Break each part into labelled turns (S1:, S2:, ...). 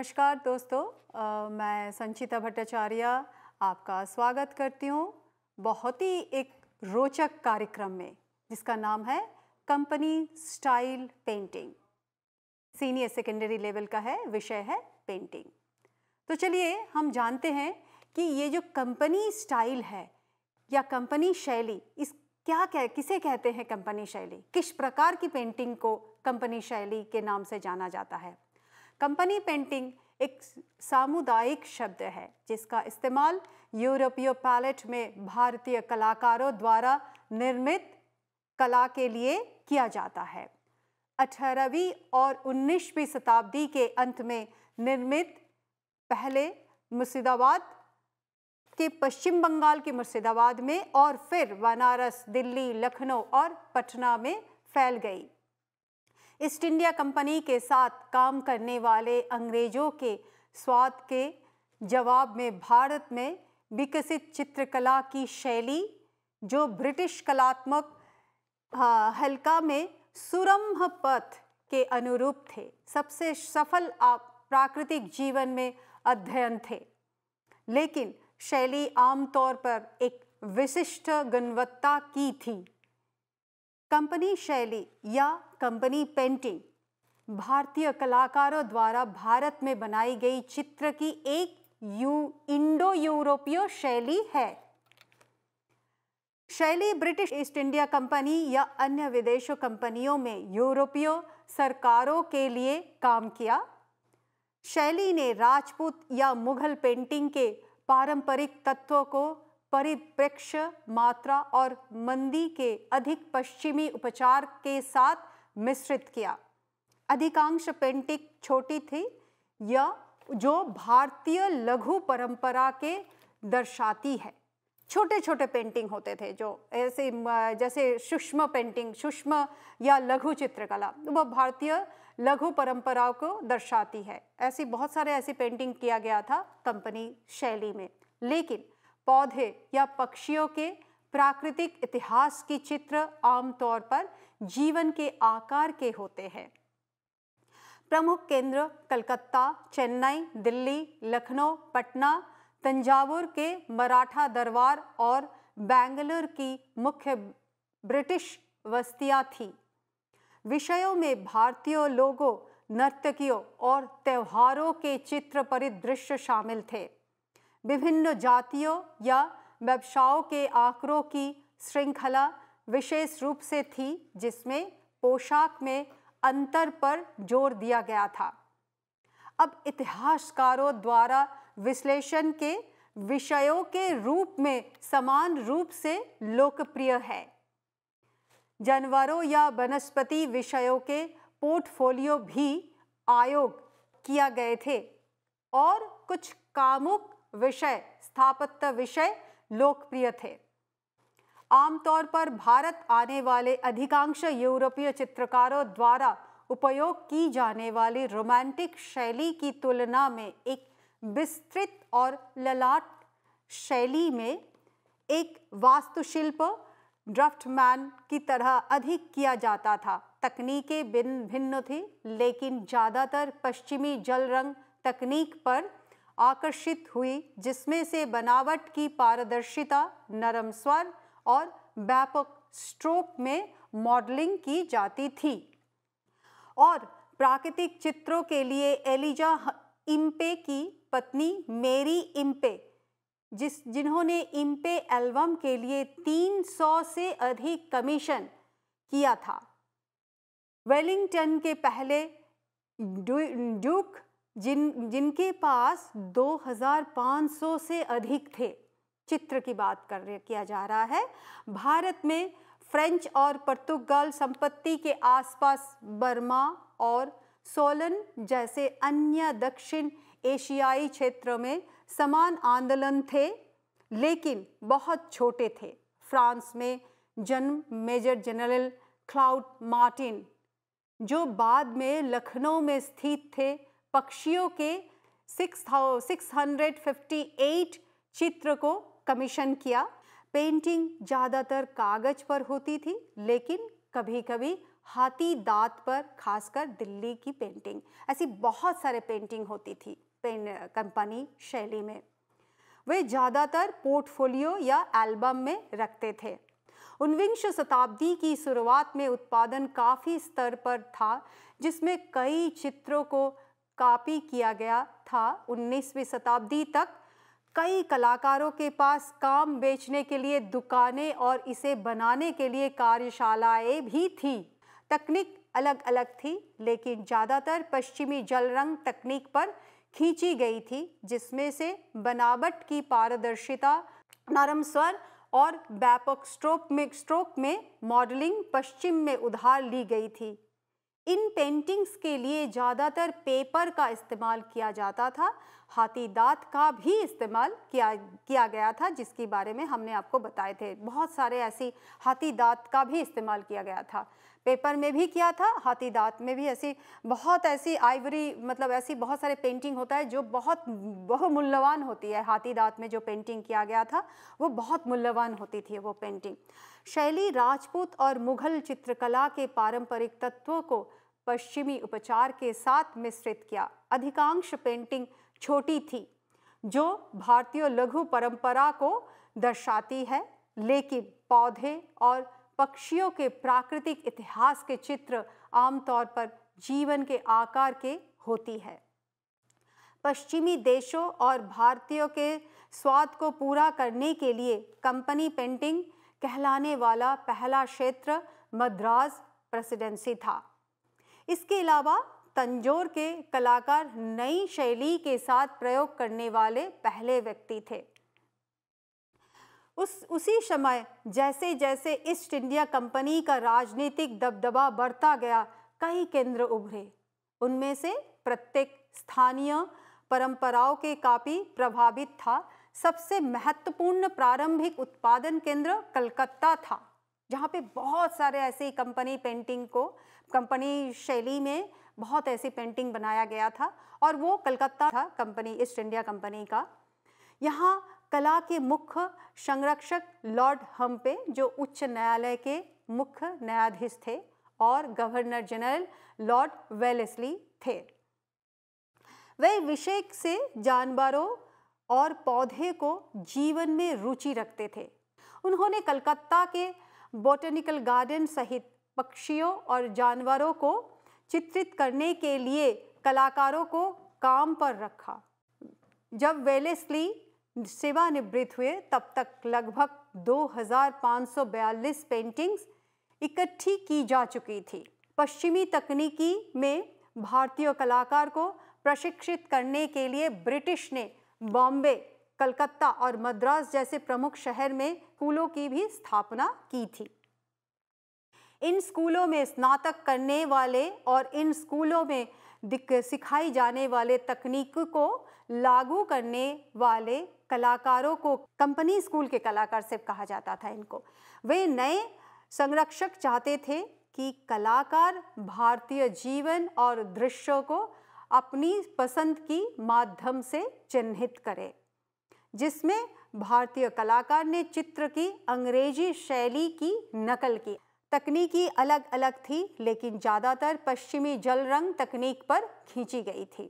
S1: नमस्कार दोस्तों आ, मैं संचिता भट्टाचार्य आपका स्वागत करती हूँ बहुत ही एक रोचक कार्यक्रम में जिसका नाम है company style painting senior secondary level का है विषय है पेंटिंग तो चलिए हम जानते हैं कि ये जो कंपनी स्टाइल है या कंपनी शैली इस क्या कह किसे कहते हैं कंपनी शैली किस प्रकार की पेंटिंग को कंपनी शैली के नाम से जाना जाता है कंपनी पेंटिंग एक सामुदायिक शब्द है जिसका इस्तेमाल यूरोपीय पैलेट में भारतीय कलाकारों द्वारा निर्मित कला के लिए किया जाता है अठारहवीं और उन्नीसवीं शताब्दी के अंत में निर्मित पहले मुर्शिदाबाद के पश्चिम बंगाल के मुर्शिदाबाद में और फिर बनारस दिल्ली लखनऊ और पटना में फैल गई ईस्ट इंडिया कंपनी के साथ काम करने वाले अंग्रेज़ों के स्वाद के जवाब में भारत में विकसित चित्रकला की शैली जो ब्रिटिश कलात्मक हल्का में सुरम्भ पथ के अनुरूप थे सबसे सफल प्राकृतिक जीवन में अध्ययन थे लेकिन शैली आमतौर पर एक विशिष्ट गुणवत्ता की थी कंपनी शैली या कंपनी पेंटिंग भारतीय कलाकारों द्वारा भारत में बनाई गई चित्र की एक यू इंडो यूरोपीय शैली है शैली ब्रिटिश ईस्ट इंडिया कंपनी या अन्य विदेशों कंपनियों में यूरोपीय सरकारों के लिए काम किया शैली ने राजपूत या मुगल पेंटिंग के पारंपरिक तत्वों को परिप्रेक्ष्य मात्रा और मंदी के अधिक पश्चिमी उपचार के साथ मिश्रित किया अधिकांश पेंटिंग छोटी थी या जो भारतीय लघु परंपरा के दर्शाती है छोटे छोटे पेंटिंग होते थे जो ऐसे जैसे सूक्ष्म पेंटिंग सूक्ष्म या लघु चित्रकला वह भारतीय लघु परंपराओं को दर्शाती है ऐसी बहुत सारे ऐसी पेंटिंग किया गया था कंपनी शैली में लेकिन पौधे या पक्षियों के प्राकृतिक इतिहास की चित्र आमतौर पर जीवन के आकार के होते हैं प्रमुख केंद्र कलकत्ता चेन्नई दिल्ली लखनऊ पटना तंजावुर के मराठा दरबार और बेंगलुरु की मुख्य ब्रिटिश बस्तियाँ थी विषयों में भारतीय लोगों नर्तकियों और त्योहारों के चित्र परिदृश्य शामिल थे विभिन्न जातियों या व्यवसायों के आंकड़ों की श्रृंखला विशेष रूप से थी जिसमें पोशाक में अंतर पर जोर दिया गया था अब इतिहासकारों द्वारा विश्लेषण के विषयों के रूप में समान रूप से लोकप्रिय है जानवरों या वनस्पति विषयों के पोर्टफोलियो भी आयोग किया गए थे और कुछ कामुक विषय स्थापत्य विषय लोकप्रिय थे आमतौर पर भारत आने वाले अधिकांश यूरोपीय चित्रकारों द्वारा उपयोग की जाने वाली रोमांटिक शैली की तुलना में एक विस्तृत और ललाट शैली में एक वास्तुशिल्प ड्राफ्टमैन की तरह अधिक किया जाता था तकनीकें भिन्न भिन्न थी लेकिन ज़्यादातर पश्चिमी जल रंग तकनीक पर आकर्षित हुई जिसमें से बनावट की पारदर्शिता नरम स्वर और व्यापक स्ट्रोक में मॉडलिंग की जाती थी और प्राकृतिक चित्रों के लिए एलिजा इम्पे की पत्नी मेरी इम्पे जिस जिन्होंने इम्पे एल्बम के लिए 300 से अधिक कमीशन किया था वेलिंगटन के पहले ड्यूक जिन जिनके पास 2,500 से अधिक थे चित्र की बात कर रहे किया जा रहा है भारत में फ्रेंच और पुर्तगाल संपत्ति के आसपास बर्मा और सोलन जैसे अन्य दक्षिण एशियाई क्षेत्रों में समान आंदोलन थे लेकिन बहुत छोटे थे फ्रांस में जन्म मेजर जनरल क्लाउड मार्टिन जो बाद में लखनऊ में स्थित थे पक्षियों के six six hundred fifty eight चित्र को कमीशन किया पेंटिंग ज़्यादातर कागज पर होती थी लेकिन कभी कभी हाथी दांत पर खासकर दिल्ली की पेंटिंग ऐसी बहुत सारे पेंटिंग होती थी पेन कंपनी शैली में वे ज़्यादातर पोर्टफोलियो या एल्बम में रखते थे उनविंश शताब्दी की शुरुआत में उत्पादन काफ़ी स्तर पर था जिसमें कई चित्रों को कापी किया गया था 19वीं शताब्दी तक कई कलाकारों के पास काम बेचने के लिए दुकानें और इसे बनाने के लिए कार्यशालाएं भी थीं तकनीक अलग अलग थी लेकिन ज़्यादातर पश्चिमी जल रंग तकनीक पर खींची गई थी जिसमें से बनावट की पारदर्शिता नरम स्वर और व्यापक स्ट्रोक में स्ट्रोक में मॉडलिंग पश्चिम में उधार ली गई थी इन पेंटिंग्स के लिए ज़्यादातर पेपर का इस्तेमाल किया जाता था हाथी दांत का भी इस्तेमाल किया किया गया था जिसके बारे में हमने आपको बताए थे बहुत सारे ऐसी हाथी दांत का भी इस्तेमाल किया गया था पेपर में भी किया था हाथी दांत में भी ऐसी बहुत ऐसी आइवरी मतलब ऐसी बहुत सारे पेंटिंग होता है जो बहुत बहुमूल्यवान होती है हाथी दांत में जो पेंटिंग किया गया था वो बहुत मूल्यवान होती थी वो पेंटिंग शैली राजपूत और मुगल चित्रकला के पारंपरिक तत्वों को पश्चिमी उपचार के साथ मिश्रित किया अधिकांश पेंटिंग छोटी थी जो भारतीय लघु परंपरा को दर्शाती है लेकिन पौधे और पक्षियों के प्राकृतिक इतिहास के चित्र आमतौर पर जीवन के आकार के होती है पश्चिमी देशों और भारतीयों के स्वाद को पूरा करने के लिए कंपनी पेंटिंग कहलाने वाला पहला क्षेत्र मद्रास प्रेसिडेंसी था इसके अलावा तंजोर के कलाकार नई शैली के साथ प्रयोग करने वाले पहले व्यक्ति थे उस उसी समय जैसे जैसे ईस्ट इंडिया कंपनी का राजनीतिक दबदबा बढ़ता गया कई केंद्र उभरे उनमें से प्रत्येक स्थानीय परंपराओं के काफ़ी प्रभावित था सबसे महत्वपूर्ण प्रारंभिक उत्पादन केंद्र कलकत्ता था जहाँ पे बहुत सारे ऐसी कंपनी पेंटिंग को कंपनी शैली में बहुत ऐसी पेंटिंग बनाया गया था और वो कलकत्ता था कंपनी ईस्ट इंडिया कंपनी का यहाँ कला के मुख्य संरक्षक लॉर्ड हम्पे जो उच्च न्यायालय के मुख्य न्यायाधीश थे और गवर्नर जनरल लॉर्ड वेलेसली थे वे विषय से जानवरों और पौधे को जीवन में रुचि रखते थे उन्होंने कलकत्ता के बोटेनिकल गार्डन सहित पक्षियों और जानवरों को चित्रित करने के लिए कलाकारों को काम पर रखा जब वेलेस्ली सेवानिवृत्त हुए तब तक लगभग 2542 पेंटिंग्स इकट्ठी की जा चुकी थी पश्चिमी तकनीकी में भारतीय कलाकार को प्रशिक्षित करने के लिए ब्रिटिश ने बॉम्बे कलकत्ता और मद्रास जैसे प्रमुख शहर में स्कूलों की भी स्थापना की थी इन स्कूलों में स्नातक करने वाले और इन स्कूलों में सिखाई जाने वाले तकनीक को लागू करने वाले कलाकारों को कंपनी स्कूल के कलाकार सिर्फ कहा जाता था इनको वे नए संरक्षक चाहते थे कि कलाकार भारतीय जीवन और दृश्यों को अपनी पसंद की माध्यम से चिन्हित करें जिसमें भारतीय कलाकार ने चित्र की अंग्रेजी शैली की नकल की तकनीकी अलग अलग थी लेकिन ज़्यादातर पश्चिमी जल रंग तकनीक पर खींची गई थी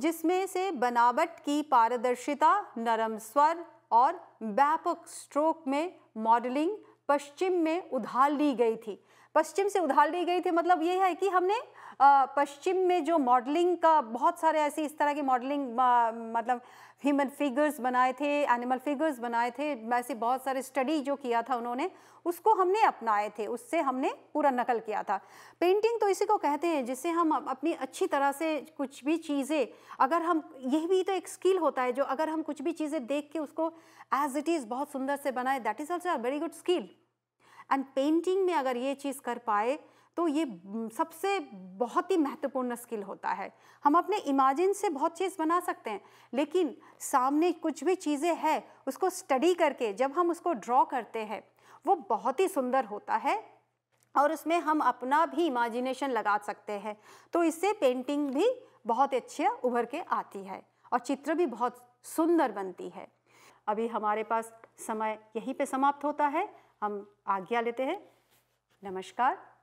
S1: जिसमें से बनावट की पारदर्शिता नरम स्वर और व्यापक स्ट्रोक में मॉडलिंग पश्चिम में उधार ली गई थी पश्चिम से उधार ली गई थी मतलब ये है कि हमने पश्चिम में जो मॉडलिंग का बहुत सारे ऐसे इस तरह के मॉडलिंग मतलब ह्यूमन फिगर्स बनाए थे एनिमल फिगर्स बनाए थे ऐसे बहुत सारे स्टडी जो किया था उन्होंने उसको हमने अपनाए थे उससे हमने पूरा नकल किया था पेंटिंग तो इसी को कहते हैं जिससे हम अपनी अच्छी तरह से कुछ भी चीज़ें अगर हम यह भी तो एक स्किल होता है जो अगर हम कुछ भी चीज़ें देख के उसको एज इट इज़ बहुत सुंदर से बनाए that is also a very good skill and painting में अगर ये चीज़ कर पाए तो ये सबसे बहुत ही महत्वपूर्ण स्किल होता है हम अपने इमेजिन से बहुत चीज़ बना सकते हैं लेकिन सामने कुछ भी चीज़ें हैं उसको स्टडी करके जब हम उसको ड्रॉ करते हैं वो बहुत ही सुंदर होता है और उसमें हम अपना भी इमेजिनेशन लगा सकते हैं तो इससे पेंटिंग भी बहुत अच्छी उभर के आती है और चित्र भी बहुत सुंदर बनती है अभी हमारे पास समय यहीं पे समाप्त होता है हम आज्ञा लेते हैं नमस्कार